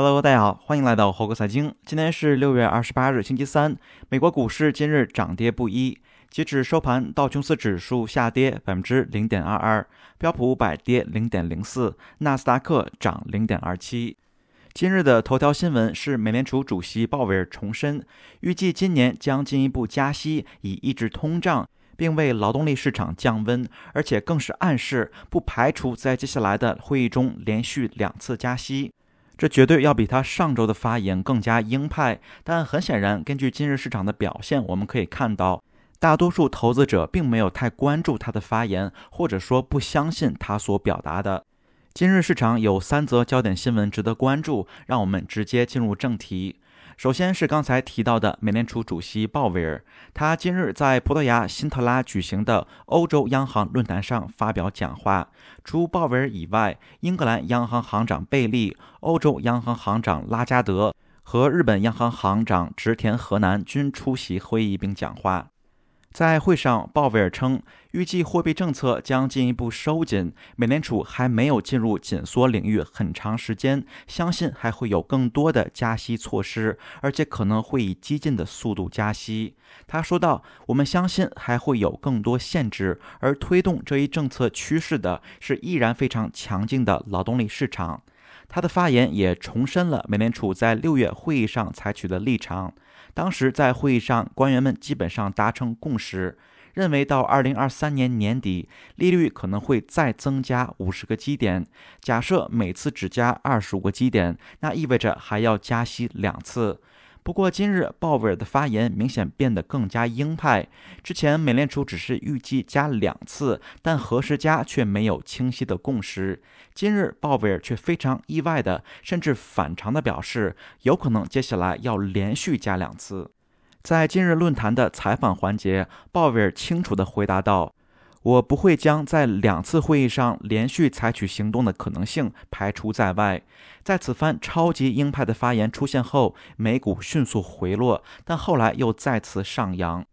Hello，大家好，欢迎来到猴哥财经。今天是六月二十八日，星期三。美国股市今日涨跌不一，截止收盘，道琼斯指数下跌百分之零点二二，标普五百跌零点零四，纳斯达克涨零点二七。今日的头条新闻是，美联储主席鲍威尔重申，预计今年将进一步加息以抑制通胀，并为劳动力市场降温，而且更是暗示不排除在接下来的会议中连续两次加息。这绝对要比他上周的发言更加鹰派，但很显然，根据今日市场的表现，我们可以看到，大多数投资者并没有太关注他的发言，或者说不相信他所表达的。今日市场有三则焦点新闻值得关注，让我们直接进入正题。首先是刚才提到的美联储主席鲍威尔，他今日在葡萄牙辛特拉举行的欧洲央行论坛上发表讲话。除鲍威尔以外，英格兰央行行长贝利、欧洲央行行长拉加德和日本央行行长植田和南均出席会议并讲话。在会上，鲍威尔称，预计货币政策将进一步收紧。美联储还没有进入紧缩领域很长时间，相信还会有更多的加息措施，而且可能会以激进的速度加息。他说道：“我们相信还会有更多限制，而推动这一政策趋势的是依然非常强劲的劳动力市场。”他的发言也重申了美联储在六月会议上采取的立场。当时在会议上，官员们基本上达成共识，认为到二零二三年年底，利率可能会再增加五十个基点。假设每次只加二十五个基点，那意味着还要加息两次。不过，今日鲍威尔的发言明显变得更加鹰派。之前美联储只是预计加两次，但何时加却没有清晰的共识。今日鲍威尔却非常意外的，甚至反常的表示，有可能接下来要连续加两次。在今日论坛的采访环节，鲍威尔清楚的回答道。我不会将在两次会议上连续采取行动的可能性排除在外。在此番超级鹰派的发言出现后，美股迅速回落，但后来又再次上扬。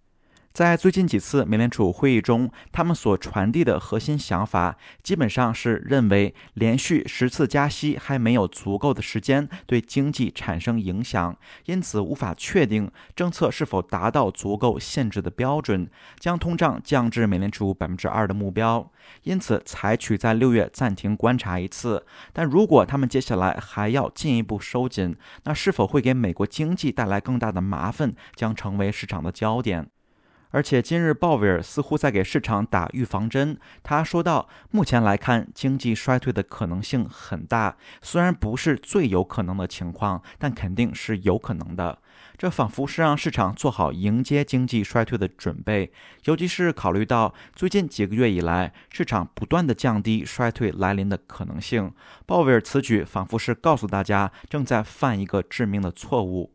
在最近几次美联储会议中，他们所传递的核心想法基本上是认为，连续十次加息还没有足够的时间对经济产生影响，因此无法确定政策是否达到足够限制的标准，将通胀降至美联储百分之二的目标。因此，采取在六月暂停观察一次。但如果他们接下来还要进一步收紧，那是否会给美国经济带来更大的麻烦，将成为市场的焦点。而且今日鲍威尔似乎在给市场打预防针。他说道：“目前来看，经济衰退的可能性很大，虽然不是最有可能的情况，但肯定是有可能的。”这仿佛是让市场做好迎接经济衰退的准备，尤其是考虑到最近几个月以来，市场不断的降低衰退来临的可能性。鲍威尔此举仿佛是告诉大家，正在犯一个致命的错误。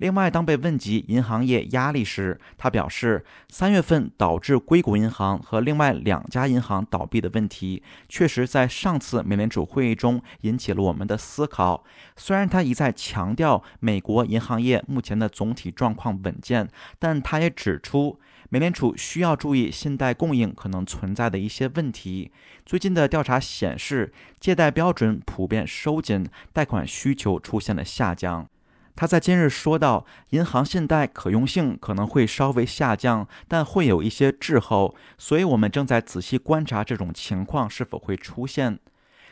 另外，当被问及银行业压力时，他表示，三月份导致硅谷银行和另外两家银行倒闭的问题，确实在上次美联储会议中引起了我们的思考。虽然他一再强调美国银行业目前的总体状况稳健，但他也指出，美联储需要注意信贷供应可能存在的一些问题。最近的调查显示，借贷标准普遍收紧，贷款需求出现了下降。他在今日说到，银行信贷可用性可能会稍微下降，但会有一些滞后，所以我们正在仔细观察这种情况是否会出现。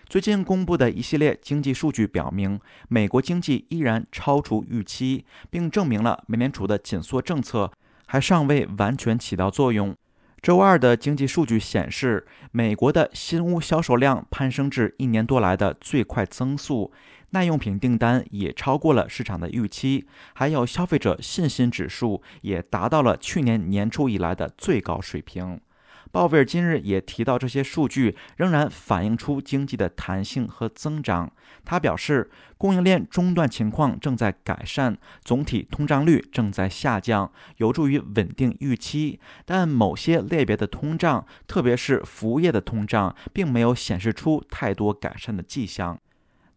最近公布的一系列经济数据表明，美国经济依然超出预期，并证明了美联储的紧缩政策还尚未完全起到作用。周二的经济数据显示，美国的新屋销售量攀升至一年多来的最快增速。耐用品订单也超过了市场的预期，还有消费者信心指数也达到了去年年初以来的最高水平。鲍威尔今日也提到，这些数据仍然反映出经济的弹性和增长。他表示，供应链中断情况正在改善，总体通胀率正在下降，有助于稳定预期。但某些类别的通胀，特别是服务业的通胀，并没有显示出太多改善的迹象。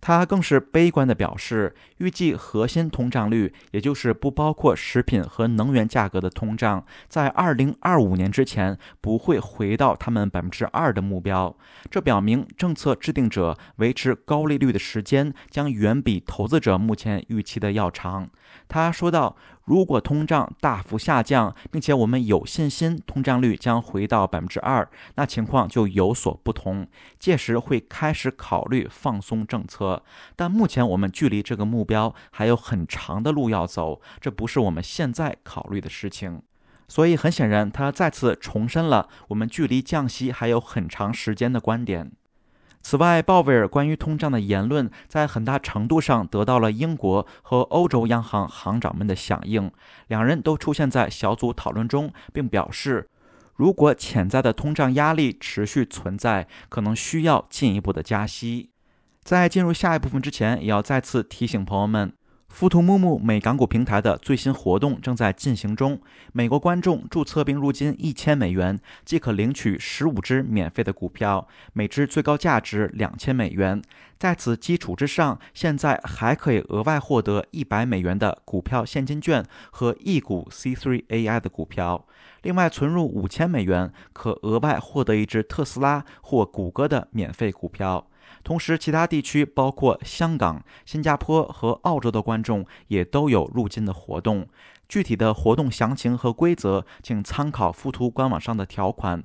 他更是悲观地表示，预计核心通胀率，也就是不包括食品和能源价格的通胀，在二零二五年之前不会回到他们百分之二的目标。这表明政策制定者维持高利率的时间将远比投资者目前预期的要长。他说道。如果通胀大幅下降，并且我们有信心通胀率将回到百分之二，那情况就有所不同。届时会开始考虑放松政策，但目前我们距离这个目标还有很长的路要走，这不是我们现在考虑的事情。所以很显然，他再次重申了我们距离降息还有很长时间的观点。此外，鲍威尔关于通胀的言论在很大程度上得到了英国和欧洲央行行长们的响应，两人都出现在小组讨论中，并表示，如果潜在的通胀压力持续存在，可能需要进一步的加息。在进入下一部分之前，也要再次提醒朋友们。富途木木美港股平台的最新活动正在进行中，美国观众注册并入金一千美元，即可领取十五只免费的股票，每只最高价值两千美元。在此基础之上，现在还可以额外获得一百美元的股票现金券和一股 C3AI 的股票。另外，存入五千美元，可额外获得一只特斯拉或谷歌的免费股票。同时，其他地区包括香港、新加坡和澳洲的观众也都有入金的活动。具体的活动详情和规则，请参考附图官网上的条款。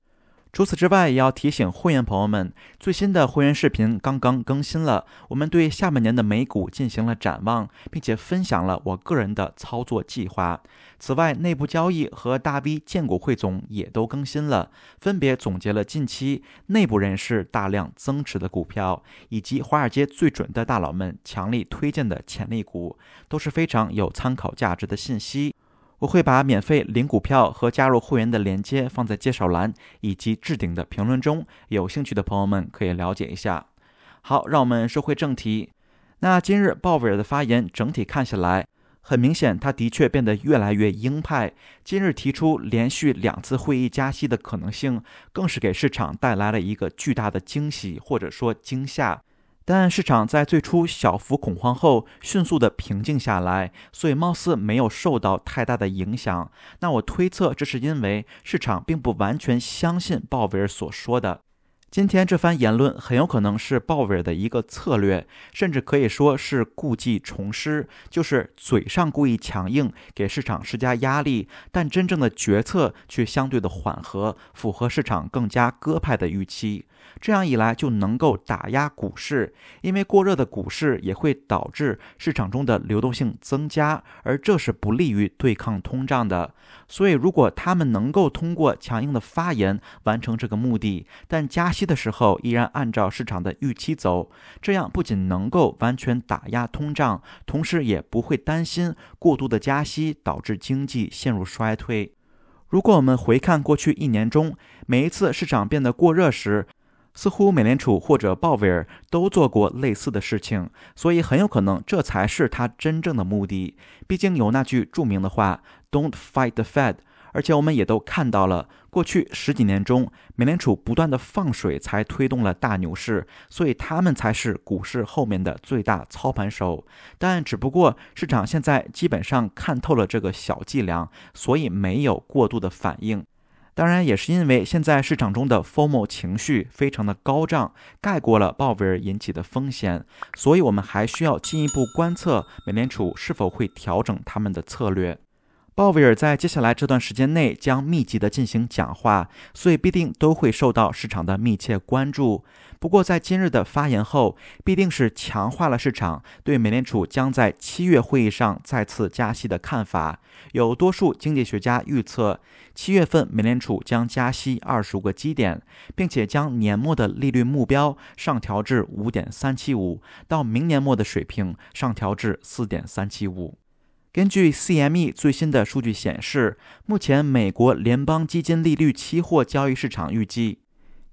除此之外，也要提醒会员朋友们，最新的会员视频刚刚更新了，我们对下半年的美股进行了展望，并且分享了我个人的操作计划。此外，内部交易和大 V 荐股汇总也都更新了，分别总结了近期内部人士大量增持的股票，以及华尔街最准的大佬们强力推荐的潜力股，都是非常有参考价值的信息。我会把免费领股票和加入会员的链接放在介绍栏以及置顶的评论中，有兴趣的朋友们可以了解一下。好，让我们收回正题。那今日鲍威尔的发言整体看下来，很明显他的确变得越来越鹰派。今日提出连续两次会议加息的可能性，更是给市场带来了一个巨大的惊喜或者说惊吓。但市场在最初小幅恐慌后迅速的平静下来，所以貌似没有受到太大的影响。那我推测，这是因为市场并不完全相信鲍威尔所说的。今天这番言论很有可能是鲍威尔的一个策略，甚至可以说是故技重施，就是嘴上故意强硬，给市场施加压力，但真正的决策却相对的缓和，符合市场更加鸽派的预期。这样一来就能够打压股市，因为过热的股市也会导致市场中的流动性增加，而这是不利于对抗通胀的。所以，如果他们能够通过强硬的发言完成这个目的，但加息的时候依然按照市场的预期走，这样不仅能够完全打压通胀，同时也不会担心过度的加息导致经济陷入衰退。如果我们回看过去一年中每一次市场变得过热时，似乎美联储或者鲍威尔都做过类似的事情，所以很有可能这才是他真正的目的。毕竟有那句著名的话 "Don't fight the Fed"，而且我们也都看到了，过去十几年中，美联储不断的放水才推动了大牛市，所以他们才是股市后面的最大操盘手。但只不过市场现在基本上看透了这个小伎俩，所以没有过度的反应。当然，也是因为现在市场中的 FOMO 情绪非常的高涨，盖过了鲍威尔引起的风险，所以我们还需要进一步观测美联储是否会调整他们的策略。鲍威尔在接下来这段时间内将密集的进行讲话，所以必定都会受到市场的密切关注。不过，在今日的发言后，必定是强化了市场对美联储将在七月会议上再次加息的看法。有多数经济学家预测，七月份美联储将加息二十五个基点，并且将年末的利率目标上调至五点三七五，到明年末的水平上调至四点三七五。根据 CME 最新的数据显示，目前美国联邦基金利率期货交易市场预计，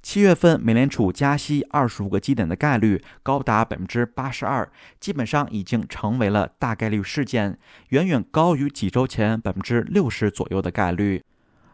七月份美联储加息二十五个基点的概率高达百分之八十二，基本上已经成为了大概率事件，远远高于几周前百分之六十左右的概率。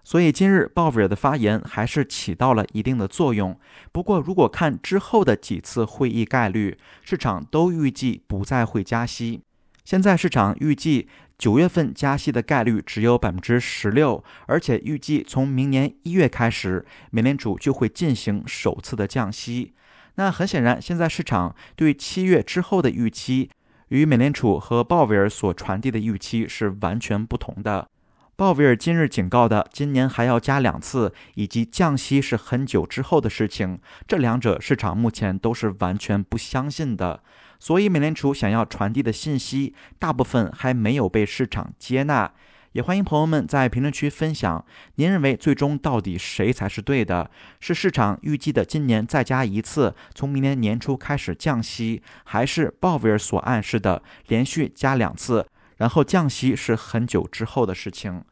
所以今日鲍威尔的发言还是起到了一定的作用。不过，如果看之后的几次会议概率，市场都预计不再会加息。现在市场预计九月份加息的概率只有百分之十六，而且预计从明年一月开始，美联储就会进行首次的降息。那很显然，现在市场对七月之后的预期，与美联储和鲍威尔所传递的预期是完全不同的。鲍威尔今日警告的今年还要加两次，以及降息是很久之后的事情，这两者市场目前都是完全不相信的。所以，美联储想要传递的信息，大部分还没有被市场接纳。也欢迎朋友们在评论区分享，您认为最终到底谁才是对的？是市场预计的今年再加一次，从明年年初开始降息，还是鲍威尔所暗示的连续加两次，然后降息是很久之后的事情？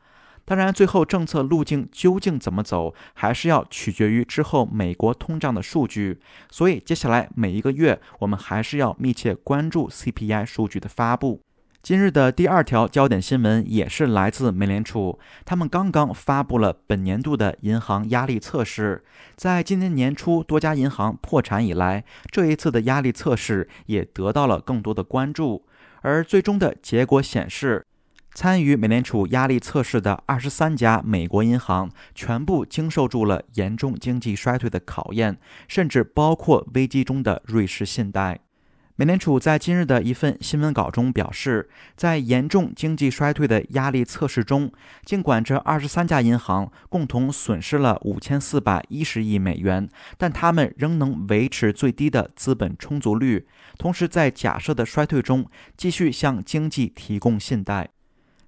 当然，最后政策路径究竟怎么走，还是要取决于之后美国通胀的数据。所以，接下来每一个月，我们还是要密切关注 CPI 数据的发布。今日的第二条焦点新闻也是来自美联储，他们刚刚发布了本年度的银行压力测试。在今年年初多家银行破产以来，这一次的压力测试也得到了更多的关注。而最终的结果显示，参与美联储压力测试的二十三家美国银行全部经受住了严重经济衰退的考验，甚至包括危机中的瑞士信贷。美联储在今日的一份新闻稿中表示，在严重经济衰退的压力测试中，尽管这二十三家银行共同损失了五千四百一十亿美元，但他们仍能维持最低的资本充足率，同时在假设的衰退中继续向经济提供信贷。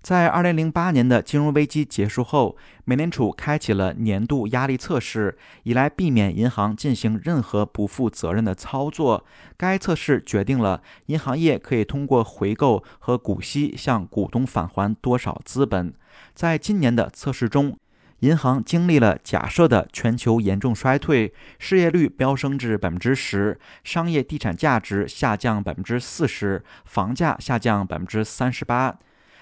在二零零八年的金融危机结束后，美联储开启了年度压力测试，以来避免银行进行任何不负责任的操作。该测试决定了银行业可以通过回购和股息向股东返还多少资本。在今年的测试中，银行经历了假设的全球严重衰退，失业率飙升至百分之十，商业地产价值下降百分之四十，房价下降百分之三十八。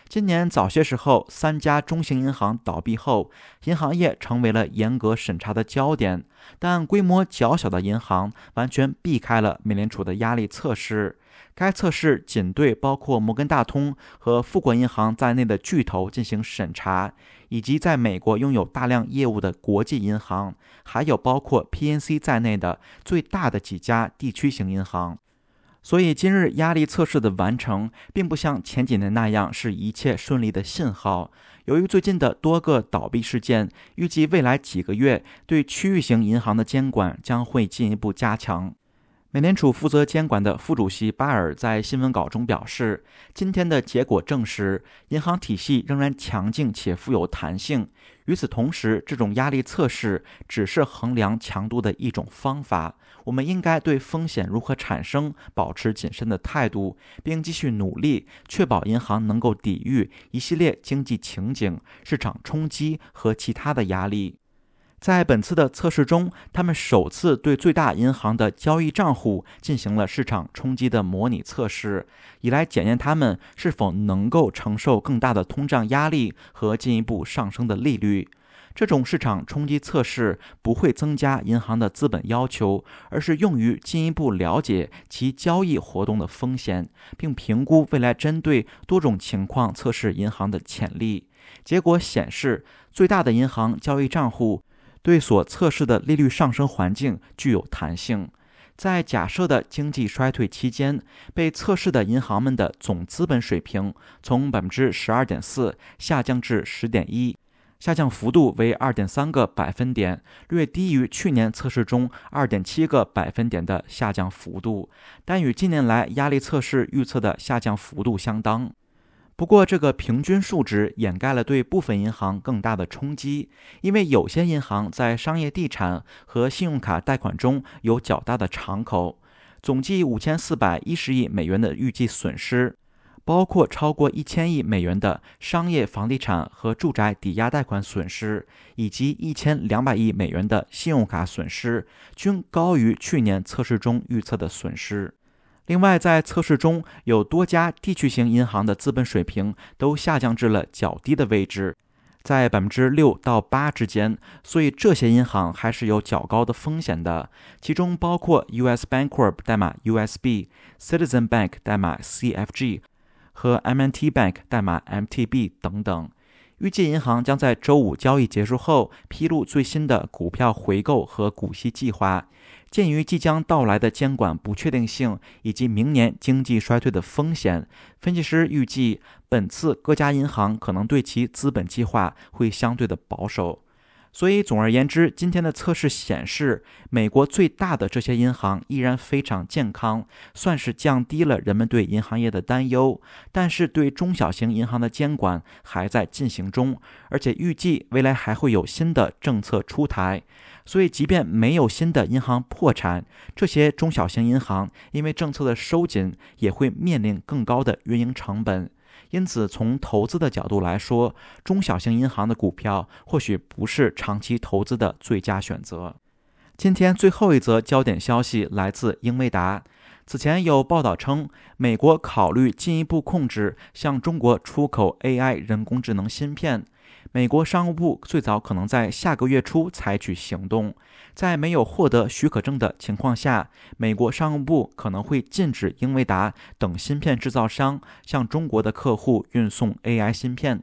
今年早些时候，三家中型银行倒闭后，银行业成为了严格审查的焦点。但规模较小的银行完全避开了美联储的压力测试。该测试仅对包括摩根大通和富国银行在内的巨头进行审查，以及在美国拥有大量业务的国际银行，还有包括 PNC 在内的最大的几家地区型银行。所以，今日压力测试的完成，并不像前几年那样是一切顺利的信号。由于最近的多个倒闭事件，预计未来几个月对区域型银行的监管将会进一步加强。美联储负责监管的副主席巴尔在新闻稿中表示：“今天的结果证实，银行体系仍然强劲且富有弹性。”与此同时，这种压力测试只是衡量强度的一种方法。我们应该对风险如何产生保持谨慎的态度，并继续努力确保银行能够抵御一系列经济情景、市场冲击和其他的压力。在本次的测试中，他们首次对最大银行的交易账户进行了市场冲击的模拟测试，以来检验他们是否能够承受更大的通胀压力和进一步上升的利率。这种市场冲击测试不会增加银行的资本要求，而是用于进一步了解其交易活动的风险，并评估未来针对多种情况测试银行的潜力。结果显示，最大的银行交易账户。对所测试的利率上升环境具有弹性，在假设的经济衰退期间，被测试的银行们的总资本水平从百分之十二点四下降至十点一，下降幅度为二点三个百分点，略低于去年测试中二点七个百分点的下降幅度，但与近年来压力测试预测的下降幅度相当。不过，这个平均数值掩盖了对部分银行更大的冲击，因为有些银行在商业地产和信用卡贷款中有较大的敞口，总计五千四百一十亿美元的预计损失，包括超过一千亿美元的商业房地产和住宅抵押贷款损失，以及一千两百亿美元的信用卡损失，均高于去年测试中预测的损失。另外，在测试中，有多家地区型银行的资本水平都下降至了较低的位置，在百分之六到八之间，所以这些银行还是有较高的风险的，其中包括 U.S. Bancorp 代码 USB、Citizen Bank 代码 CFG 和 M&T n Bank 代码 MTB 等等。预计银行将在周五交易结束后披露最新的股票回购和股息计划。鉴于即将到来的监管不确定性以及明年经济衰退的风险，分析师预计，本次各家银行可能对其资本计划会相对的保守。所以，总而言之，今天的测试显示，美国最大的这些银行依然非常健康，算是降低了人们对银行业的担忧。但是，对中小型银行的监管还在进行中，而且预计未来还会有新的政策出台。所以，即便没有新的银行破产，这些中小型银行因为政策的收紧，也会面临更高的运营成本。因此，从投资的角度来说，中小型银行的股票或许不是长期投资的最佳选择。今天最后一则焦点消息来自英伟达。此前有报道称，美国考虑进一步控制向中国出口 AI 人工智能芯片。美国商务部最早可能在下个月初采取行动，在没有获得许可证的情况下，美国商务部可能会禁止英伟达等芯片制造商向中国的客户运送 AI 芯片。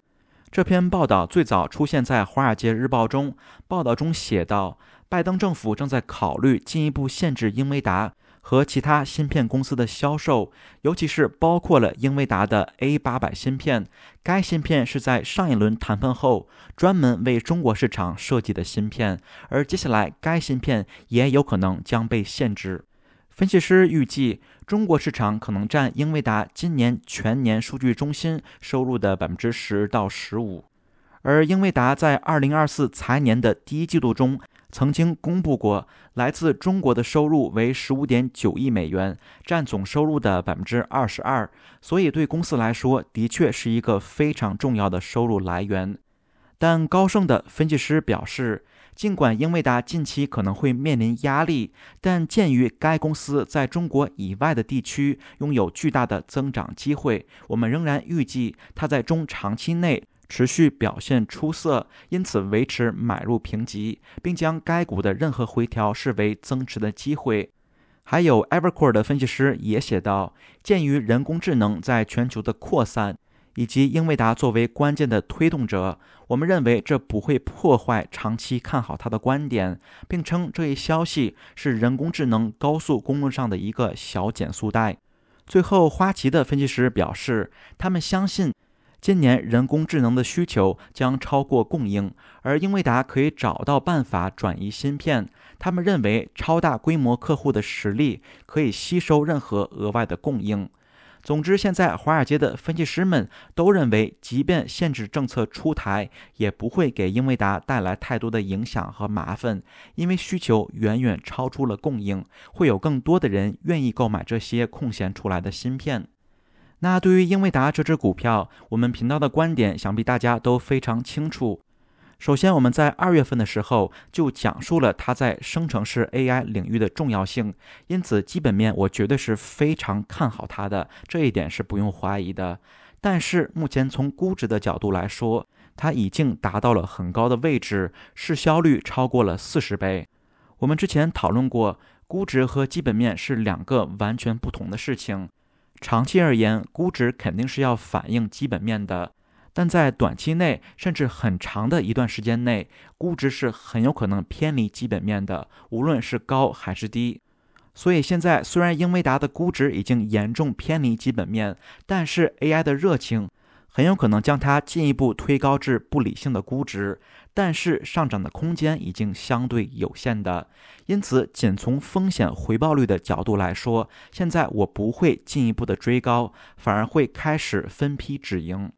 这篇报道最早出现在《华尔街日报》中，报道中写道，拜登政府正在考虑进一步限制英伟达。和其他芯片公司的销售，尤其是包括了英伟达的 A 八百芯片。该芯片是在上一轮谈判后专门为中国市场设计的芯片，而接下来该芯片也有可能将被限制。分析师预计，中国市场可能占英伟达今年全年数据中心收入的百分之十到十五，而英伟达在二零二四财年的第一季度中。曾经公布过来自中国的收入为十五点九亿美元，占总收入的百分之二十二，所以对公司来说的确是一个非常重要的收入来源。但高盛的分析师表示，尽管英伟达近期可能会面临压力，但鉴于该公司在中国以外的地区拥有巨大的增长机会，我们仍然预计它在中长期内。持续表现出色，因此维持买入评级，并将该股的任何回调视为增持的机会。还有 Evercore 的分析师也写道：“鉴于人工智能在全球的扩散，以及英伟达作为关键的推动者，我们认为这不会破坏长期看好它的观点。”并称这一消息是人工智能高速公路上的一个小减速带。最后，花旗的分析师表示，他们相信。今年人工智能的需求将超过供应，而英伟达可以找到办法转移芯片。他们认为超大规模客户的实力可以吸收任何额外的供应。总之，现在华尔街的分析师们都认为，即便限制政策出台，也不会给英伟达带来太多的影响和麻烦，因为需求远远超出了供应，会有更多的人愿意购买这些空闲出来的芯片。那对于英伟达这只股票，我们频道的观点想必大家都非常清楚。首先，我们在二月份的时候就讲述了它在生成式 AI 领域的重要性，因此基本面我绝对是非常看好它的，这一点是不用怀疑的。但是目前从估值的角度来说，它已经达到了很高的位置，市销率超过了四十倍。我们之前讨论过，估值和基本面是两个完全不同的事情。长期而言，估值肯定是要反映基本面的，但在短期内，甚至很长的一段时间内，估值是很有可能偏离基本面的，无论是高还是低。所以现在虽然英伟达的估值已经严重偏离基本面，但是 AI 的热情。很有可能将它进一步推高至不理性的估值，但是上涨的空间已经相对有限的，因此，仅从风险回报率的角度来说，现在我不会进一步的追高，反而会开始分批止盈。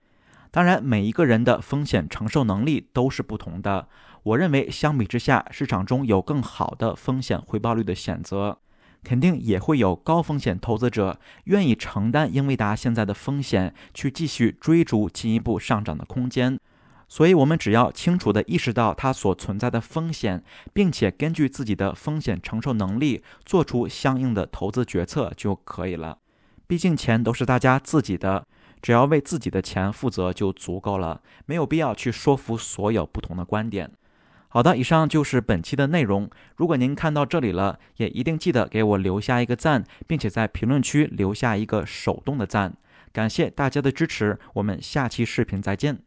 当然，每一个人的风险承受能力都是不同的，我认为相比之下，市场中有更好的风险回报率的选择。肯定也会有高风险投资者愿意承担英伟达现在的风险，去继续追逐进一步上涨的空间。所以，我们只要清楚的意识到它所存在的风险，并且根据自己的风险承受能力做出相应的投资决策就可以了。毕竟，钱都是大家自己的，只要为自己的钱负责就足够了，没有必要去说服所有不同的观点。好的，以上就是本期的内容。如果您看到这里了，也一定记得给我留下一个赞，并且在评论区留下一个手动的赞。感谢大家的支持，我们下期视频再见。